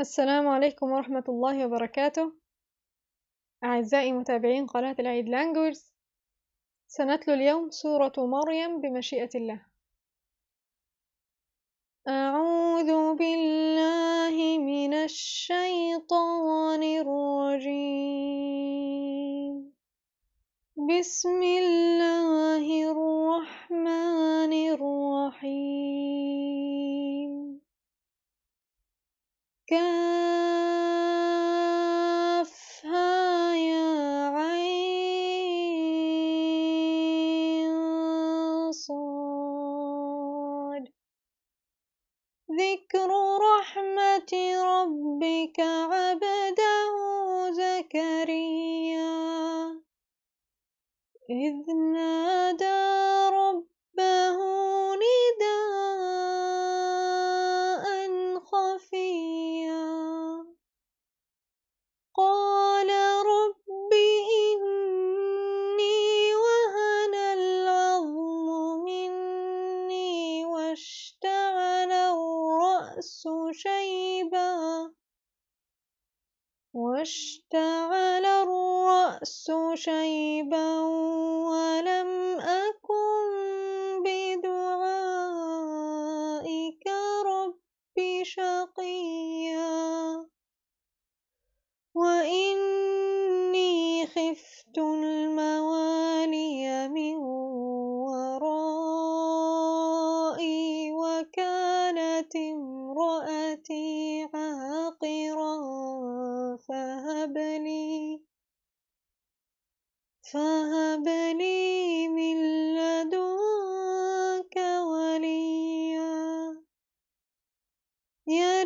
السلام عليكم ورحمة الله وبركاته أعزائي متابعين قناة العيد لانجويج سنتلو اليوم سورة مريم بمشيئة الله أعوذ بالله من الشيطان الرجيم بسم الله الرحمن الرحيم كافها يا عين صاد ذكر رحمة ربك عبده زكريا إذ نادى ربه Yeah.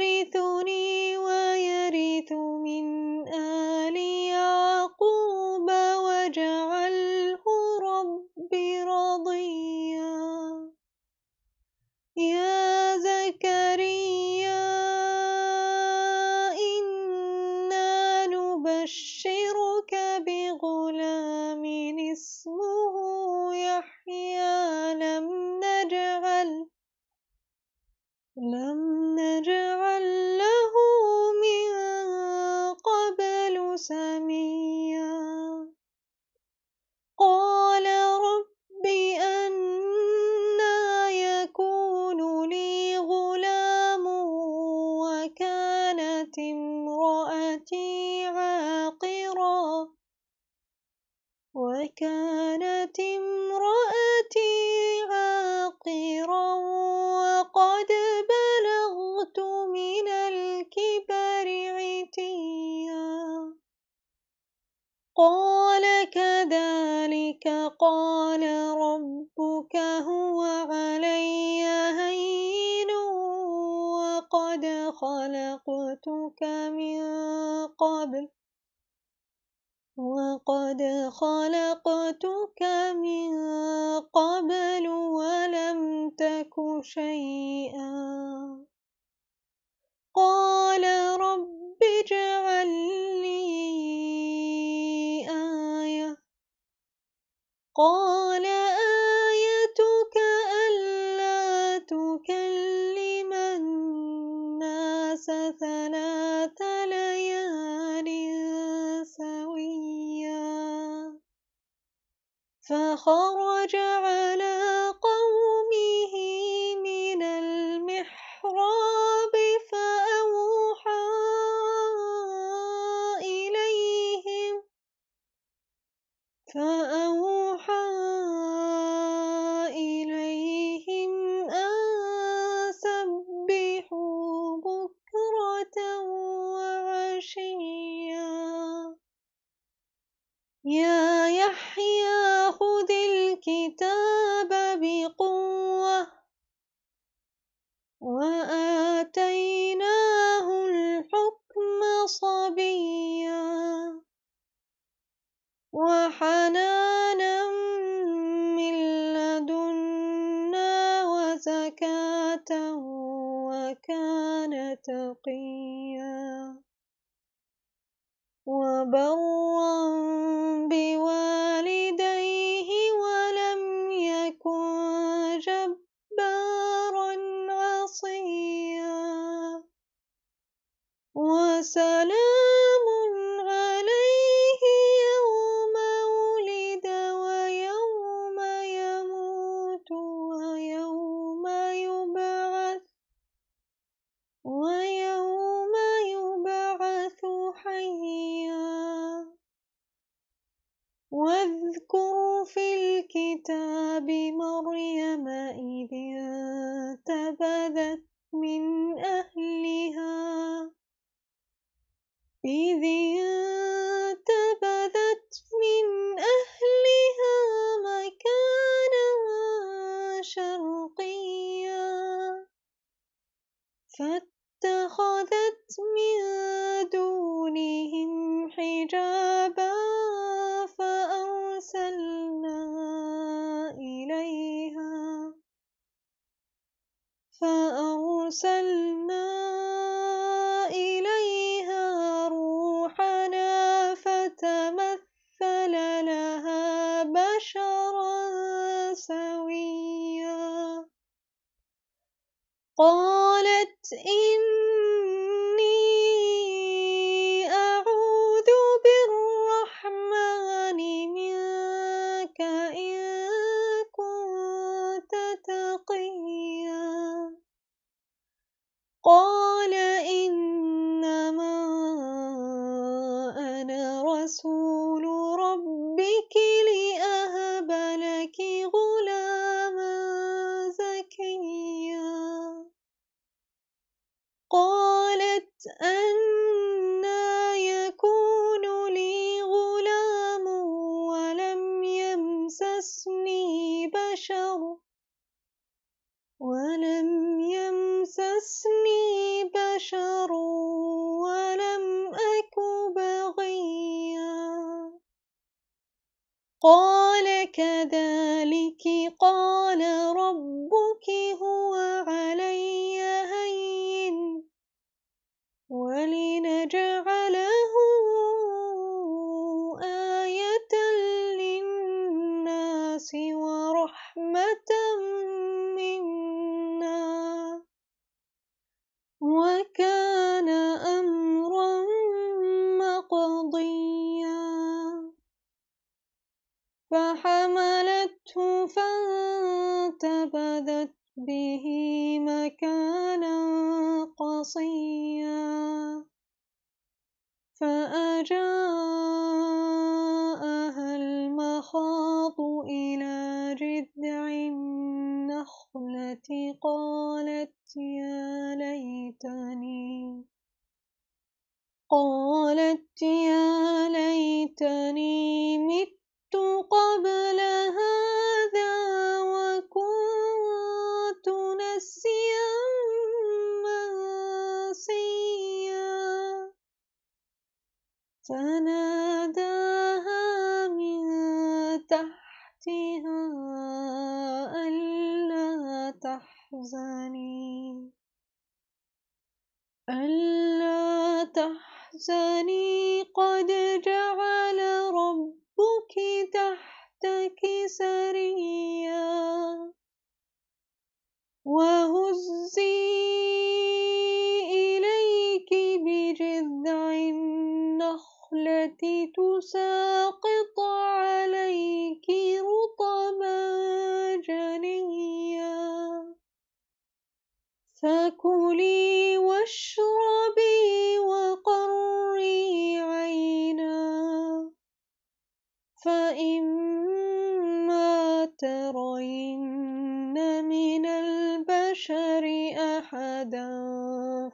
ذلك قال ربك هو علي هين وقد خلقتك من قبل وقد خلقتك من قبل ولم تك شيئا قال رب اجعل قال سلام أرسلنا إليها روحنا فتمثل لها بشرا سويا قالت إن يمسسني بشر ولم يمسسني بشر ولم أك بغيا قال كذلك قال رب تساقط عليك رطبا جنيا فكلي واشربي وقري عينا فإما ترين من البشر أحدا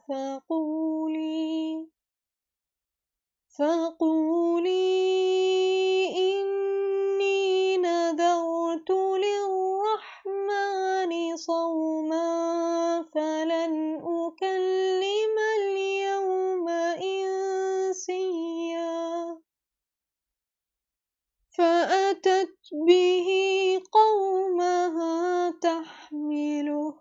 فقولي فقولي إني نذرت للرحمن صوما فلن أكلم اليوم إنسيا فأتت به قومها تحمله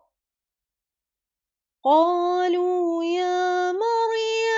قالوا يا مريم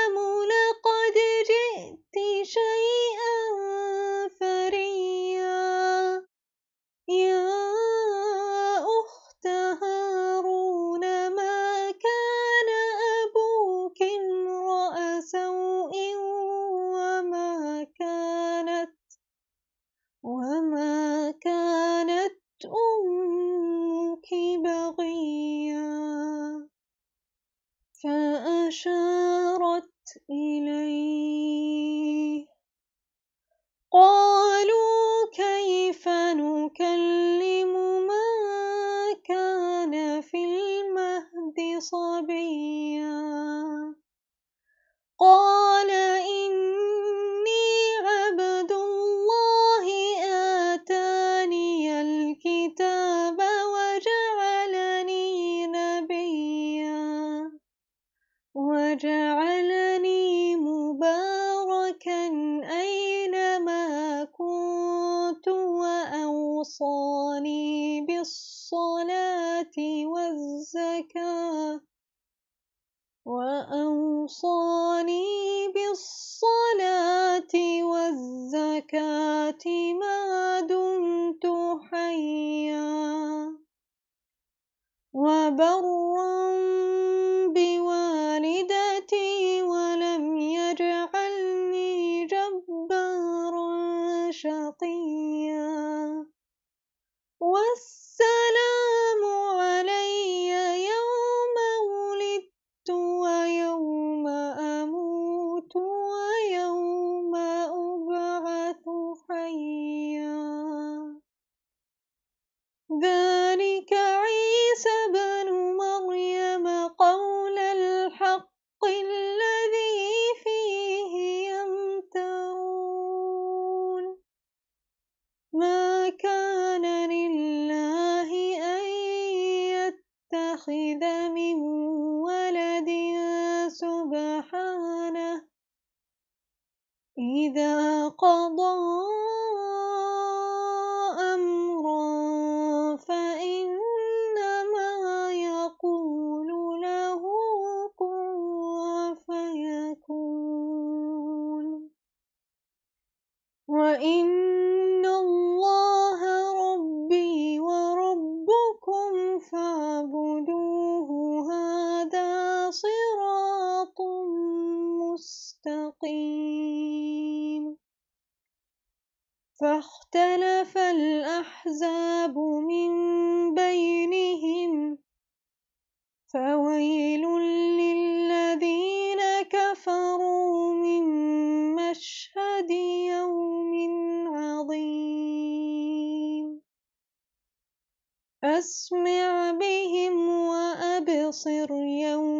أسمع بهم وأبصر يوم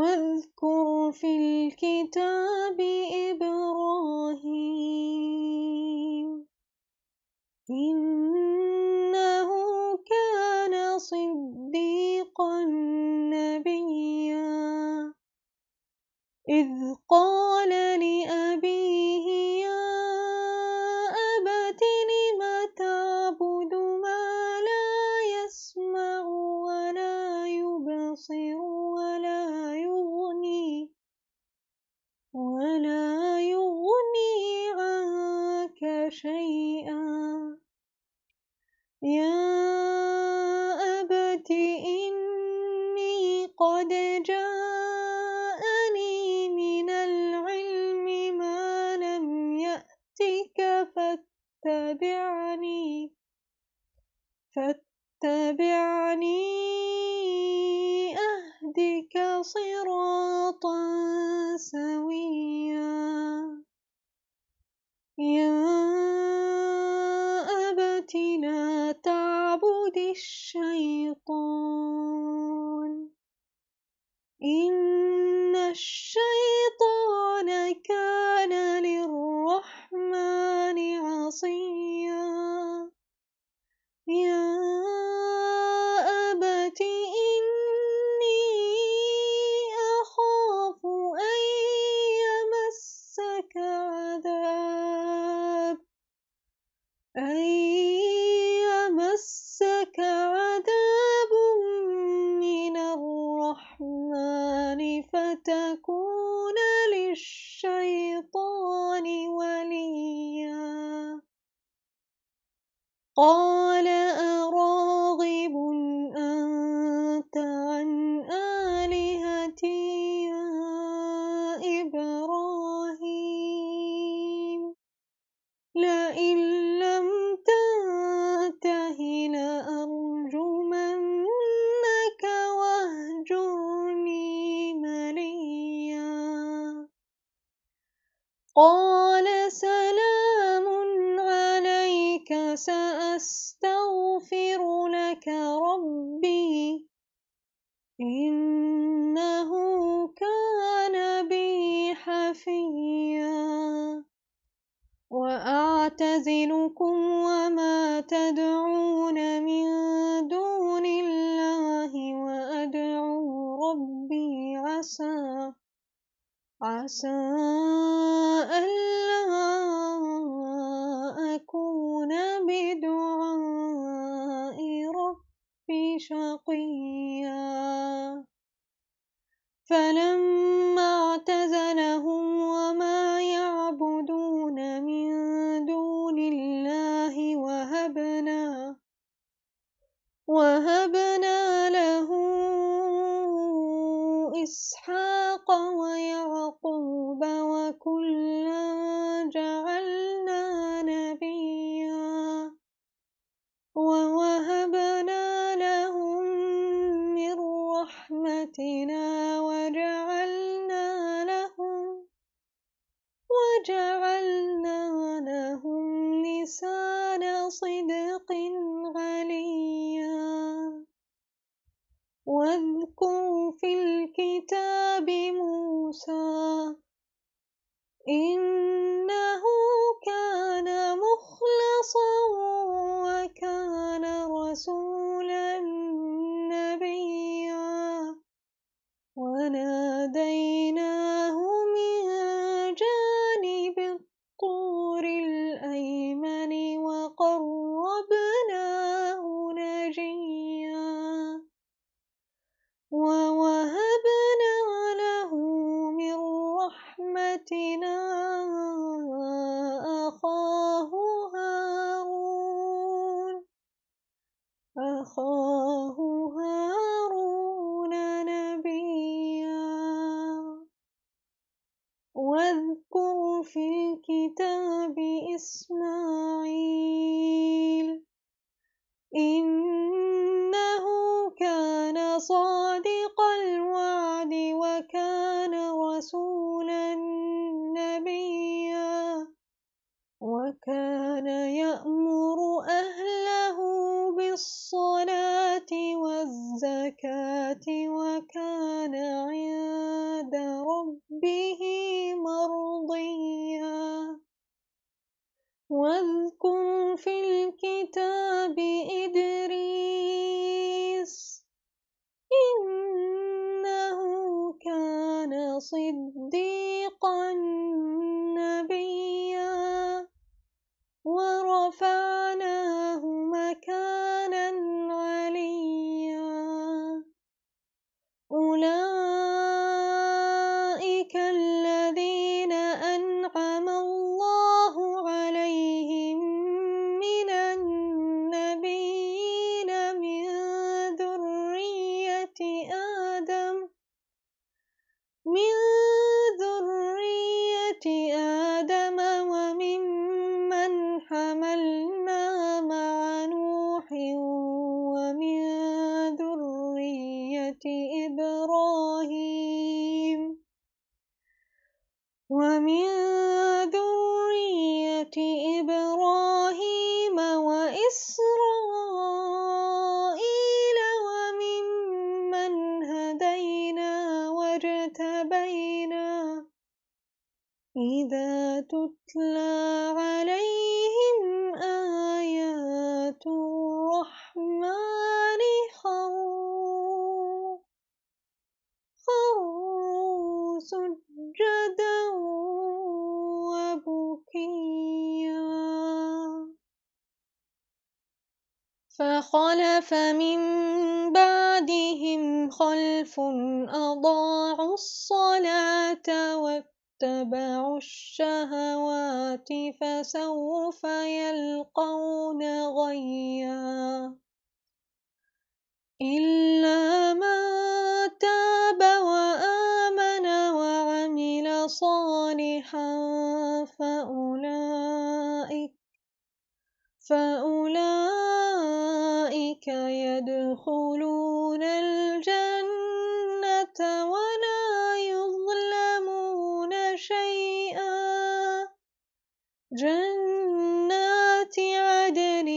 واذكر في الكتاب إبراهيم إنه كان صديقا نبيا إذ قال فاتبعني فاتبعني أهدك صراطا سويا يا أبت لا تعبد الشيطان إن الشيطان كان للرحمن عصيا يا تكون للشيطان وليا قال in رسولا نبيا وكان يأمر أهله بالصلاة والزكاة وكان عند ربه مرضيا واذكر في الكتاب إدريس إن صديقا نبيا ورفعناه مكانا عليا أولئك فمن بعدهم خلف أضاعوا الصلاة واتبعوا الشهوات فسوف يلقون غيا إلا من تاب وآمن وعمل صالحا فأولئك فأولئك أولئك يدخلون الجنة ولا يظلمون شيئا جنات عدن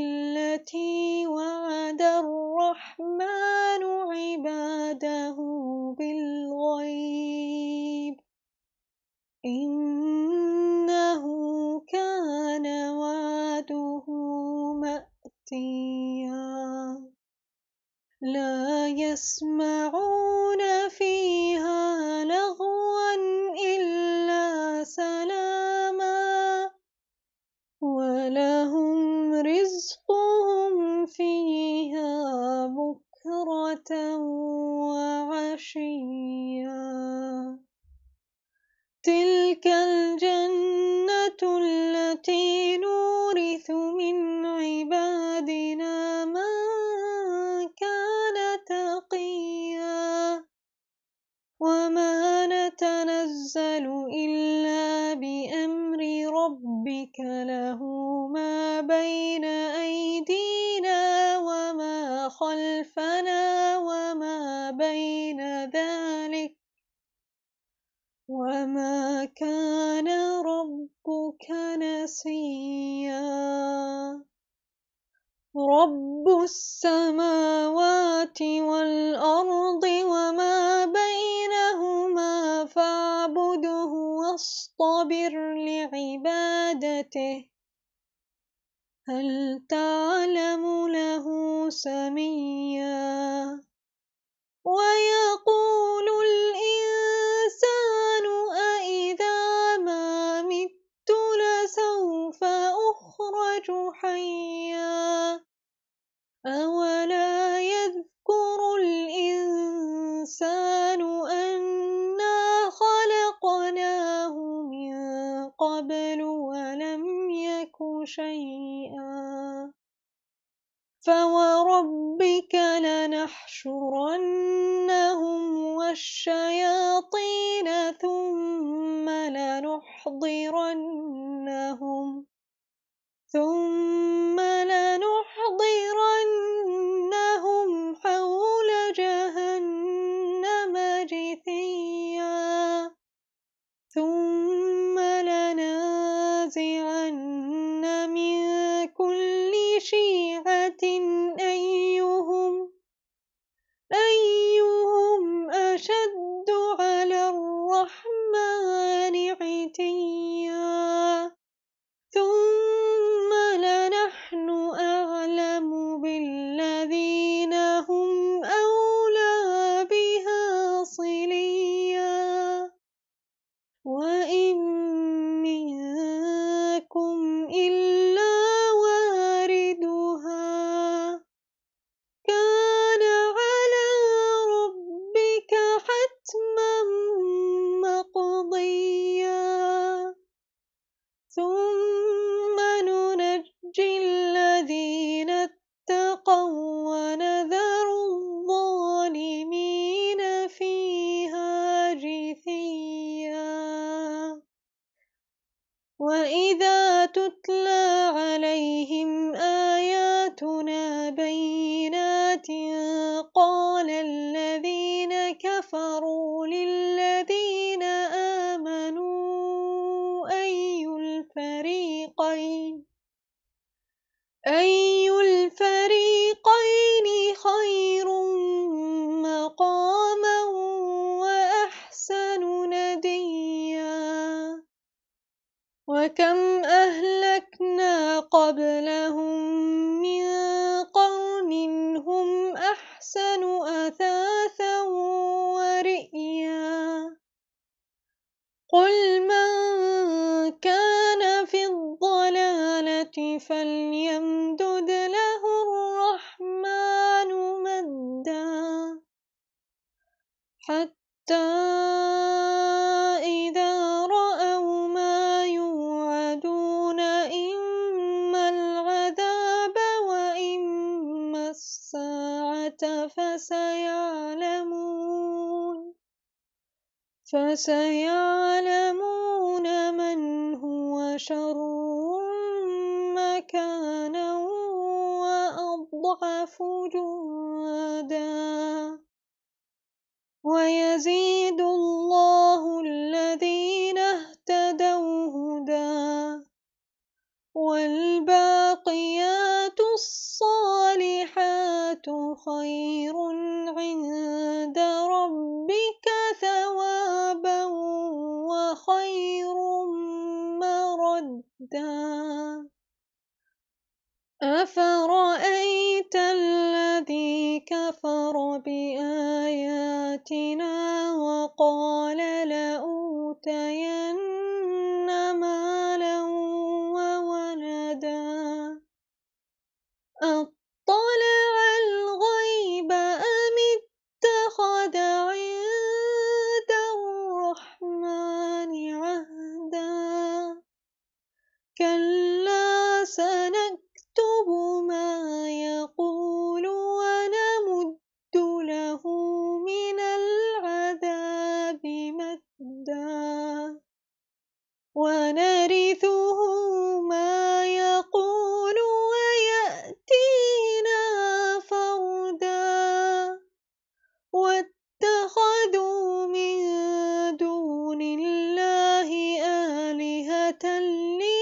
التي وعد الرحمن عباده بالغيب إنه كان وعده مأتيا لا يسمعون فيها لغوا إلا سلاما ولهم رزقهم فيها بكرة وعشيا تلك الجنة التي نورث من عباد وما نتنزل إلا بأمر ربك له ما بين أيدينا وما خلفنا وما بين ذلك وما كان ربك نسيا رب السماوات والأرض فاصطبر لعبادته هل تعلم له سميا ويقول الإنسان أإذا ما مت لسوف أخرج حيا أولا يذكر الإنسان قبل ولم يك شيئا فوربك لنحشرنهم والشياطين ثم لنحضرنهم ثم لنحضرنهم فليمدد له الرحمن مدا حتى إذا رأوا ما يوعدون إما العذاب وإما الساعة فسيعلمون فسيعلمون من هو شر يضعف جندا ويزيد الله الذين اهتدوا هدى والباقيات الصالحات خير عند ربك ثوابا وخير مردا أفرأيت الذي كفر بآياتنا وقال لأوتين مالا وولدا need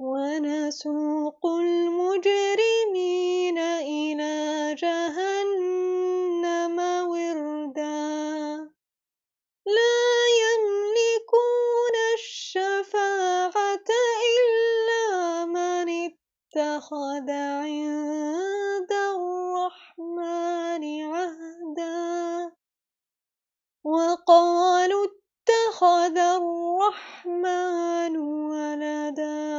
ونسوق المجرمين إلى جهنم وردا لا يملكون الشفاعة إلا من اتخذ عند الرحمن عهدا وقالوا اتخذ الرحمن ولدا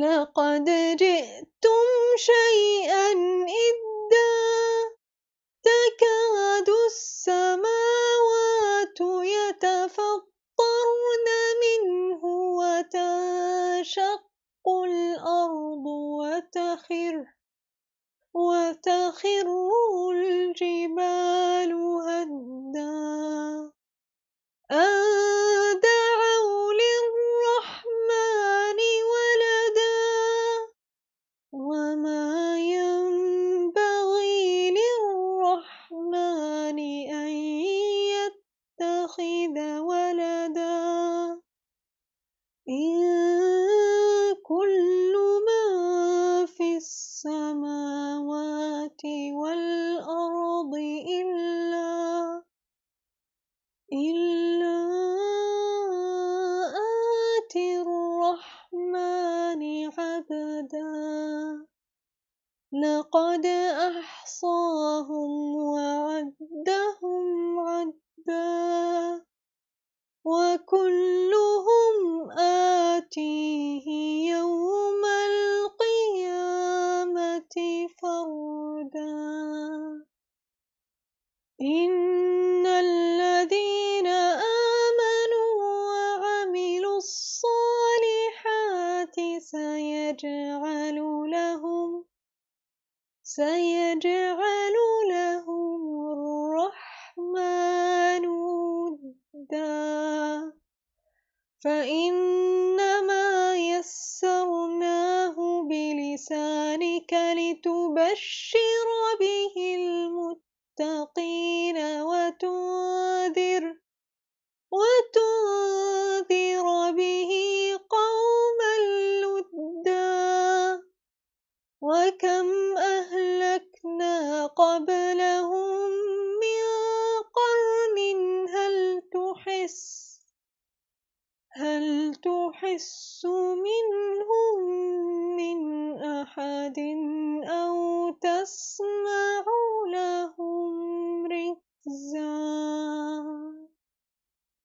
لقد جئتم شيئا إدا تكاد السماوات يتفطرن منه وتنشق الأرض وتخر وتخر الجبال هدا أن 三也这。